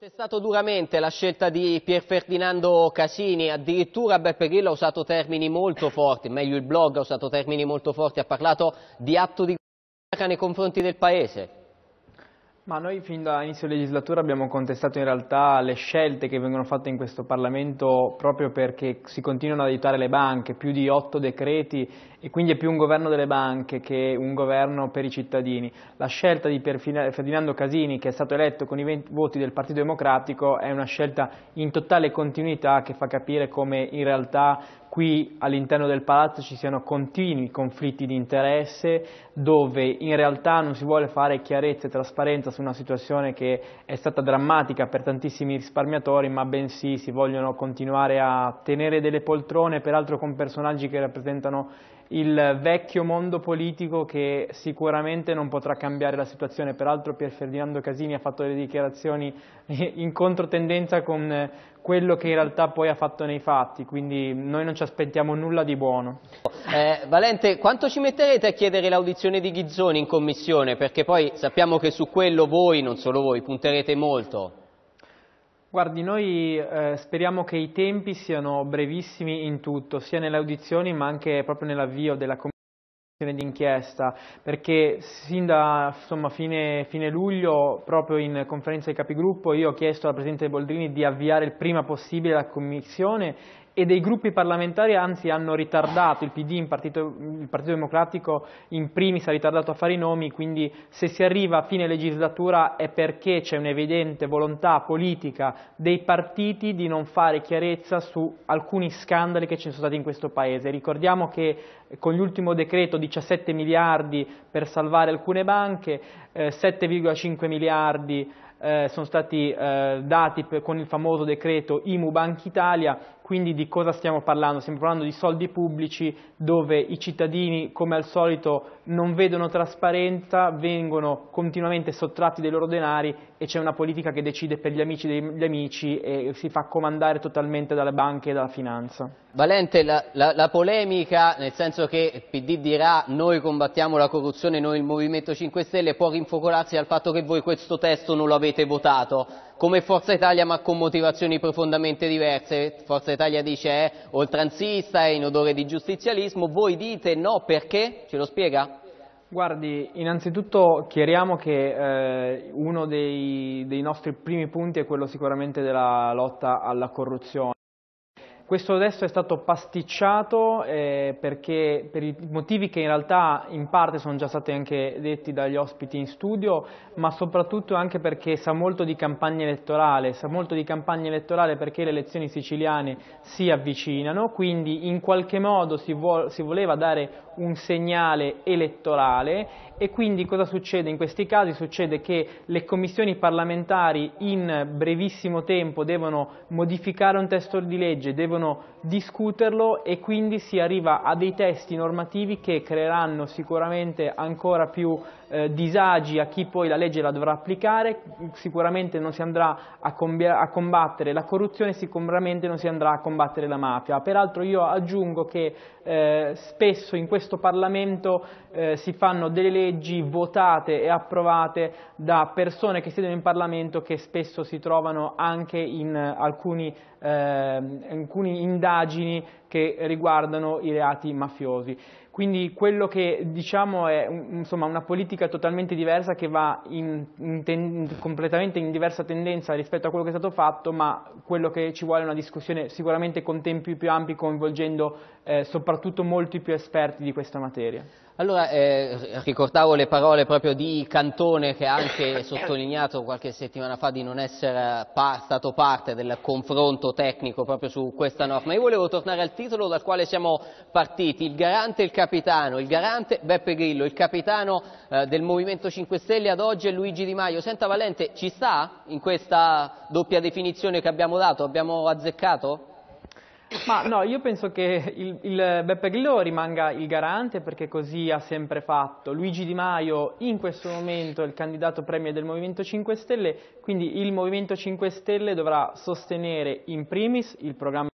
contestato duramente la scelta di Pier Ferdinando Casini, addirittura Beppe Grillo ha usato termini molto forti, meglio il blog ha usato termini molto forti, ha parlato di atto di guerra nei confronti del Paese. Ma noi fin dall'inizio inizio legislatura abbiamo contestato in realtà le scelte che vengono fatte in questo Parlamento proprio perché si continuano ad aiutare le banche, più di otto decreti e quindi è più un governo delle banche che un governo per i cittadini. La scelta di Ferdinando Casini, che è stato eletto con i voti del Partito Democratico, è una scelta in totale continuità che fa capire come in realtà qui all'interno del palazzo ci siano continui conflitti di interesse dove in realtà non si vuole fare chiarezza e trasparenza su una situazione che è stata drammatica per tantissimi risparmiatori ma bensì si vogliono continuare a tenere delle poltrone peraltro con personaggi che rappresentano il vecchio mondo politico che sicuramente non potrà cambiare la situazione, peraltro Pier Ferdinando Casini ha fatto delle dichiarazioni in controtendenza con quello che in realtà poi ha fatto nei fatti, quindi noi non ci aspettiamo nulla di buono. Eh, Valente, quanto ci metterete a chiedere l'audizione di Ghizzoni in commissione? Perché poi sappiamo che su quello voi, non solo voi, punterete molto. Guardi, noi eh, speriamo che i tempi siano brevissimi in tutto, sia nelle audizioni ma anche proprio nell'avvio della commissione d'inchiesta perché sin da insomma, fine, fine, luglio proprio in conferenza dei capigruppo io ho chiesto alla Presidente Boldrini di avviare il prima possibile la commissione e dei gruppi parlamentari anzi hanno ritardato, il PD, partito, il Partito Democratico in primis ha ritardato a fare i nomi, quindi se si arriva a fine legislatura è perché c'è un'evidente volontà politica dei partiti di non fare chiarezza su alcuni scandali che ci sono stati in questo Paese. Ricordiamo che con l'ultimo decreto 17 miliardi per salvare alcune banche, eh, 7,5 miliardi eh, sono stati eh, dati per, con il famoso decreto IMU Banca Italia, quindi di cosa stiamo parlando? Stiamo parlando di soldi pubblici dove i cittadini, come al solito, non vedono trasparenza, vengono continuamente sottratti dei loro denari e c'è una politica che decide per gli amici degli amici e si fa comandare totalmente dalle banche e dalla finanza. Valente, la, la, la polemica, nel senso che PD dirà noi combattiamo la corruzione, noi il Movimento 5 Stelle, può rinfocolarsi al fatto che voi questo testo non lo avete votato come Forza Italia ma con motivazioni profondamente diverse. Forza Italia dice è eh, oltranzista, è in odore di giustizialismo, voi dite no perché? Ce lo spiega? Guardi, innanzitutto chiariamo che eh, uno dei, dei nostri primi punti è quello sicuramente della lotta alla corruzione. Questo adesso è stato pasticciato eh, perché per i motivi che in realtà in parte sono già stati anche detti dagli ospiti in studio, ma soprattutto anche perché sa molto di campagna elettorale, sa molto di campagna elettorale perché le elezioni siciliane si avvicinano, quindi in qualche modo si, vo si voleva dare un segnale elettorale e quindi cosa succede in questi casi? Succede che le commissioni parlamentari in brevissimo tempo devono modificare un testo di legge, devono possono discuterlo e quindi si arriva a dei testi normativi che creeranno sicuramente ancora più eh, disagi a chi poi la legge la dovrà applicare, sicuramente non si andrà a, a combattere la corruzione, sicuramente non si andrà a combattere la mafia. Peraltro io aggiungo che eh, spesso in questo Parlamento eh, si fanno delle leggi votate e approvate da persone che siedono in Parlamento che spesso si trovano anche in alcuni, ehm, alcuni indagini che riguardano i reati mafiosi. Quindi quello che diciamo è insomma, una politica totalmente diversa che va in, in ten, completamente in diversa tendenza rispetto a quello che è stato fatto, ma quello che ci vuole è una discussione sicuramente con tempi più ampi, coinvolgendo eh, soprattutto molti più esperti di questa materia. Allora, eh, ricordavo le parole proprio di Cantone che ha anche sottolineato qualche settimana fa di non essere par, stato parte del confronto tecnico proprio su questa norma. Io volevo tornare al titolo dal quale siamo partiti, il garante e il capitano, il garante Beppe Grillo, il capitano eh, del Movimento 5 Stelle ad oggi è Luigi Di Maio. Senta Valente, ci sta in questa doppia definizione che abbiamo dato? Abbiamo azzeccato? Ma no, io penso che il, il, Beppe Grillo rimanga il garante perché così ha sempre fatto. Luigi Di Maio in questo momento è il candidato premier del Movimento 5 Stelle, quindi il Movimento 5 Stelle dovrà sostenere in primis il programma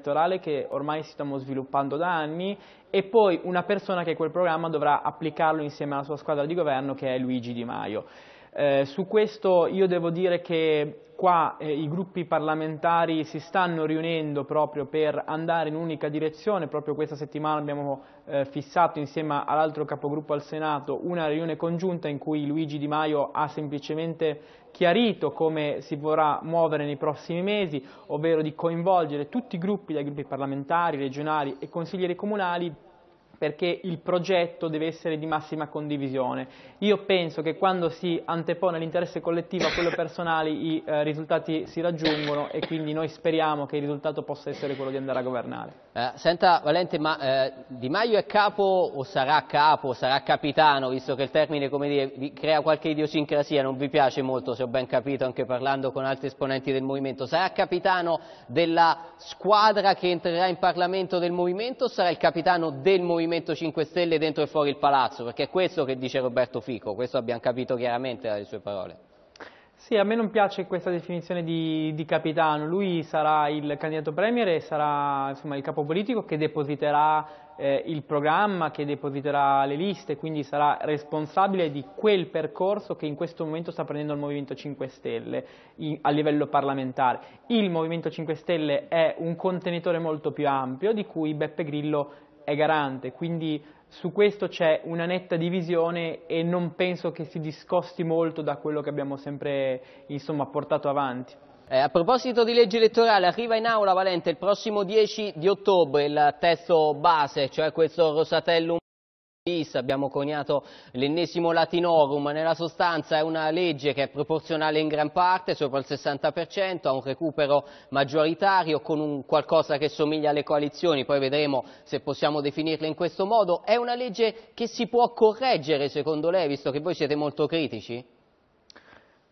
elettorale che ormai stiamo sviluppando da anni e poi una persona che quel programma dovrà applicarlo insieme alla sua squadra di governo che è Luigi Di Maio. Eh, su questo io devo dire che qua eh, i gruppi parlamentari si stanno riunendo proprio per andare in un'unica direzione, proprio questa settimana abbiamo eh, fissato insieme all'altro capogruppo al Senato una riunione congiunta in cui Luigi Di Maio ha semplicemente chiarito come si vorrà muovere nei prossimi mesi, ovvero di coinvolgere tutti i gruppi, dai gruppi parlamentari, regionali e consiglieri comunali perché il progetto deve essere di massima condivisione. Io penso che quando si antepone l'interesse collettivo a quello personale i eh, risultati si raggiungono e quindi noi speriamo che il risultato possa essere quello di andare a governare. Eh, senta Valente, ma eh, Di Maio è capo o sarà capo, sarà capitano, visto che il termine dire, crea qualche idiosincrasia, non vi piace molto se ho ben capito anche parlando con altri esponenti del movimento, sarà capitano della squadra che entrerà in Parlamento del movimento o sarà il capitano del movimento? Movimento 5 Stelle dentro e fuori il palazzo, perché è questo che dice Roberto Fico, questo abbiamo capito chiaramente dalle sue parole. Sì, a me non piace questa definizione di, di, capitano, lui sarà il candidato premier e sarà insomma, il capo politico che depositerà eh, il programma, che depositerà le liste, quindi sarà responsabile di quel percorso che in questo momento sta prendendo il Movimento 5 Stelle in, a livello parlamentare. Il Movimento 5 Stelle è un contenitore molto più ampio di cui Beppe Grillo è garante, quindi su questo c'è una netta divisione e non penso che si discosti molto da quello che abbiamo sempre insomma, portato avanti. Eh, a proposito di legge elettorale, arriva in aula Valente il prossimo 10 di ottobre il testo base, cioè questo Rosatellum Abbiamo coniato l'ennesimo latinorum, nella sostanza è una legge che è proporzionale in gran parte, sopra il 60%, a un recupero maggioritario con un qualcosa che somiglia alle coalizioni, poi vedremo se possiamo definirle in questo modo. È una legge che si può correggere secondo lei, visto che voi siete molto critici?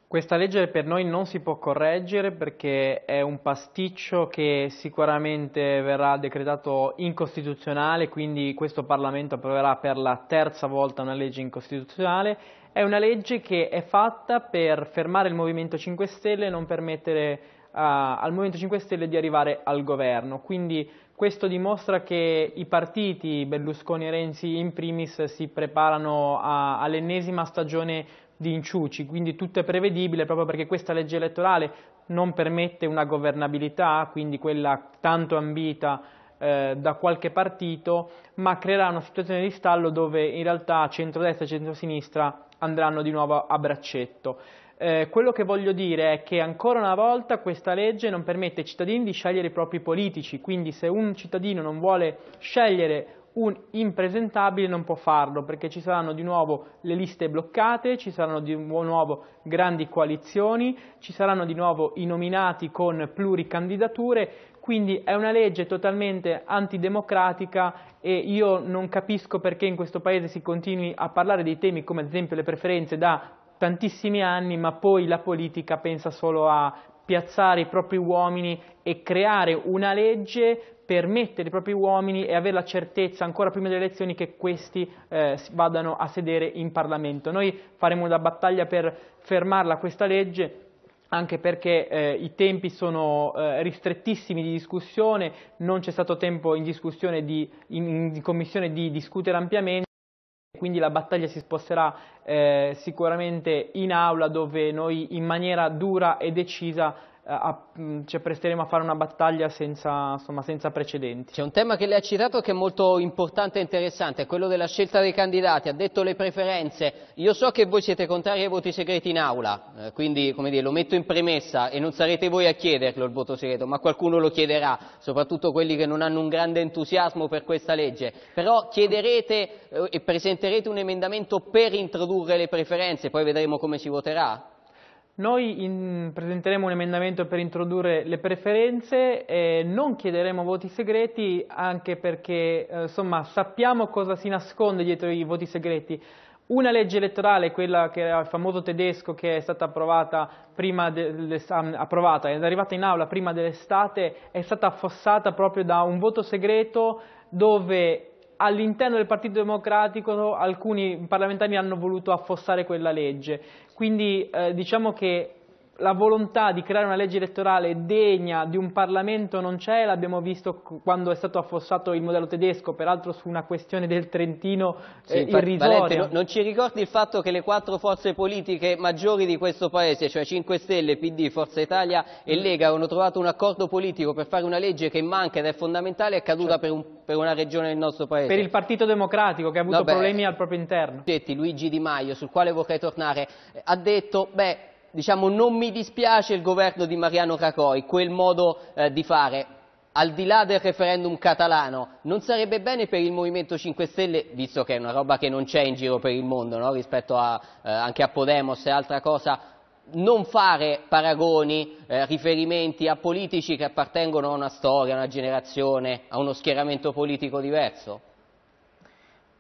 Questa legge per noi non si può correggere perché è un pasticcio che sicuramente verrà decretato incostituzionale, quindi questo Parlamento approverà per la terza volta una legge incostituzionale. È una legge che è fatta per fermare il Movimento 5 Stelle e non permettere uh, al Movimento 5 Stelle di arrivare al governo. Quindi questo dimostra che i partiti Berlusconi e Renzi in primis si preparano all'ennesima stagione di inciuci, quindi tutto è prevedibile proprio perché questa legge elettorale non permette una governabilità, quindi quella tanto ambita eh, da qualche partito, ma creerà una situazione di stallo dove in realtà centrodestra e centrosinistra andranno di nuovo a braccetto. Eh, quello che voglio dire è che ancora una volta questa legge non permette ai cittadini di scegliere i propri politici, quindi se un cittadino non vuole scegliere un impresentabile non può farlo perché ci saranno di nuovo le liste bloccate, ci saranno di nuovo grandi coalizioni, ci saranno di nuovo i nominati con pluricandidature, quindi è una legge totalmente antidemocratica e io non capisco perché in questo paese si continui a parlare dei temi come ad esempio le preferenze da tantissimi anni, ma poi la politica pensa solo a piazzare i propri uomini e creare una legge per mettere i propri uomini e avere la certezza ancora prima delle elezioni che questi eh, vadano a sedere in Parlamento. Noi faremo una battaglia per fermarla questa legge anche perché eh, i tempi sono eh, ristrettissimi di discussione, non c'è stato tempo in, di, in, in commissione di discutere ampiamente quindi la battaglia si sposterà eh, sicuramente in aula dove noi in maniera dura e decisa eh, a, mm, ci appresteremo a fare una battaglia senza, insomma, senza precedenti. C'è un tema che lei ha citato che è molto importante e interessante, è quello della scelta dei candidati, ha detto le preferenze. Io so che voi siete contrari ai voti segreti in aula, eh, quindi dire, lo metto in premessa e non sarete voi a chiederlo il voto segreto, ma qualcuno lo chiederà, soprattutto quelli che non hanno un grande entusiasmo per questa legge. Però chiederete eh, e presenterete un emendamento per introdurre le preferenze, poi vedremo come si voterà. Noi in, presenteremo un emendamento per introdurre le preferenze, e non chiederemo voti segreti anche perché eh, insomma, sappiamo cosa si nasconde dietro i voti segreti. Una legge elettorale, quella che era il famoso tedesco che è stata approvata, ah, approvata è arrivata in aula prima dell'estate, è stata affossata proprio da un voto segreto dove all'interno del Partito Democratico alcuni parlamentari hanno voluto affossare quella legge, quindi eh, diciamo che la volontà di creare una legge elettorale degna di un Parlamento non c'è, l'abbiamo visto quando è stato affossato il modello tedesco, peraltro su una questione del Trentino sì, eh, irrisoria. Valente, non ci ricordi il fatto che le quattro forze politiche maggiori di questo Paese, cioè 5 Stelle, PD, Forza Italia e mm. Lega, hanno trovato un accordo politico per fare una legge che manca ed è fondamentale e è caduta cioè, per, un, per, una regione del nostro Paese? Per il Partito Democratico che ha avuto no, problemi al proprio interno. Luigi Di Maio, sul quale vorrei tornare, eh, ha detto... Beh, diciamo, non mi dispiace il governo di Mariano Raccoi, quel modo eh, di fare, al di là del referendum catalano, non sarebbe bene per il Movimento 5 Stelle, visto che è una roba che non c'è in giro per il mondo, no? rispetto a, eh, anche a Podemos e altra cosa, non fare paragoni, eh, riferimenti a politici che appartengono a una storia, a una generazione, a uno schieramento politico diverso?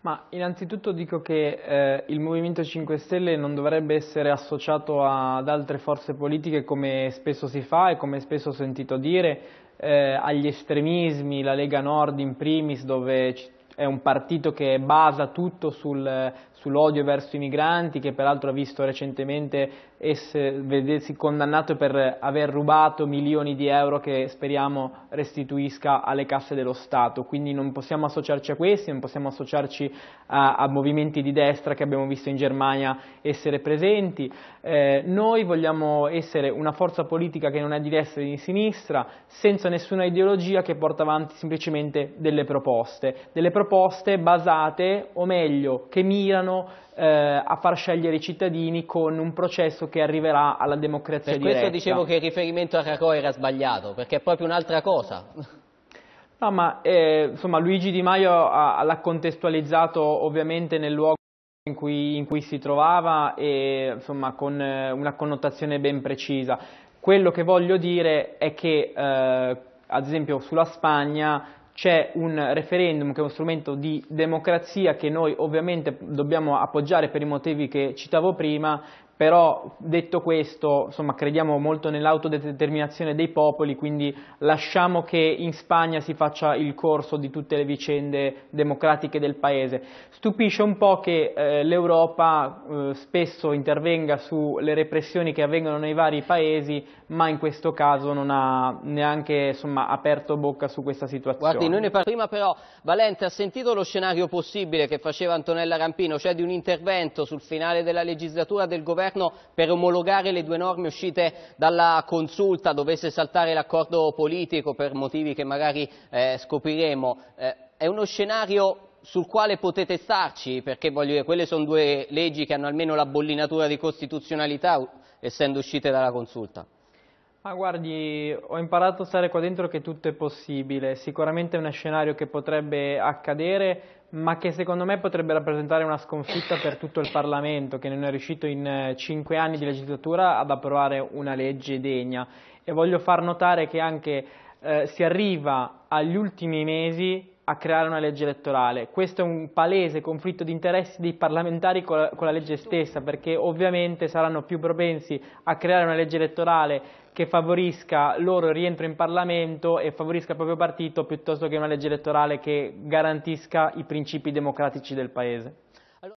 Ma innanzitutto dico che eh, il Movimento 5 Stelle non dovrebbe essere associato ad altre forze politiche come spesso si fa e come spesso ho sentito dire, eh, agli estremismi, la Lega Nord in primis, dove è un partito che basa tutto sul, sull'odio verso i migranti, che peraltro ha visto recentemente vedersi condannato per aver rubato milioni di euro che speriamo restituisca alle casse dello Stato. Quindi non possiamo associarci a questi, non possiamo associarci a, a movimenti di destra che abbiamo visto in Germania essere presenti. Eh, noi vogliamo essere una forza politica che non è di destra e di sinistra, senza nessuna ideologia che porta avanti semplicemente delle proposte, delle proposte proposte basate, o meglio, che mirano eh, a far scegliere i cittadini con un processo che arriverà alla democrazia per diretta. Per questo dicevo che il riferimento a Racò era sbagliato, perché è proprio un'altra cosa. No, ma eh, insomma, Luigi Di Maio l'ha contestualizzato ovviamente nel luogo in cui, in cui si trovava e insomma, con eh, una connotazione ben precisa. Quello che voglio dire è che, eh, ad esempio, sulla Spagna c'è un referendum che è uno strumento di democrazia che noi ovviamente dobbiamo appoggiare per i motivi che citavo prima, però detto questo, insomma, crediamo molto nell'autodeterminazione dei popoli, quindi lasciamo che in Spagna si faccia il corso di tutte le vicende democratiche del paese. Stupisce un po' che eh, l'Europa eh, spesso intervenga sulle repressioni che avvengono nei vari paesi, ma in questo caso non ha neanche insomma, aperto bocca su questa situazione. Guardi, noi ne parliamo prima però, Valente ha sentito lo scenario possibile che faceva Antonella Rampino, cioè di un intervento sul finale della legislatura del governo governo per omologare le due norme uscite dalla consulta, dovesse saltare l'accordo politico per motivi che magari eh, scopriremo. Eh, è uno scenario sul quale potete starci, perché voglio dire, quelle sono due leggi che hanno almeno la bollinatura di costituzionalità, essendo uscite dalla consulta. Ma guardi, ho imparato a stare qua dentro che tutto è possibile, sicuramente è uno scenario che potrebbe accadere, ma che secondo me potrebbe rappresentare una sconfitta per tutto il Parlamento, che non è riuscito in eh, cinque anni di legislatura ad approvare una legge degna. E voglio far notare che anche eh, si arriva agli ultimi mesi a creare una legge elettorale. Questo è un palese conflitto di interessi dei parlamentari con la, con la legge stessa, perché ovviamente saranno più propensi a creare una legge elettorale che favorisca loro il rientro in Parlamento e favorisca il proprio partito piuttosto che una legge elettorale che garantisca i principi democratici del Paese.